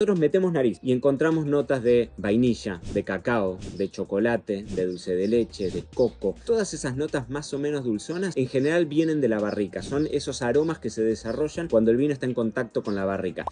Nosotros metemos nariz y encontramos notas de vainilla, de cacao, de chocolate, de dulce de leche, de coco. Todas esas notas más o menos dulzonas en general vienen de la barrica. Son esos aromas que se desarrollan cuando el vino está en contacto con la barrica.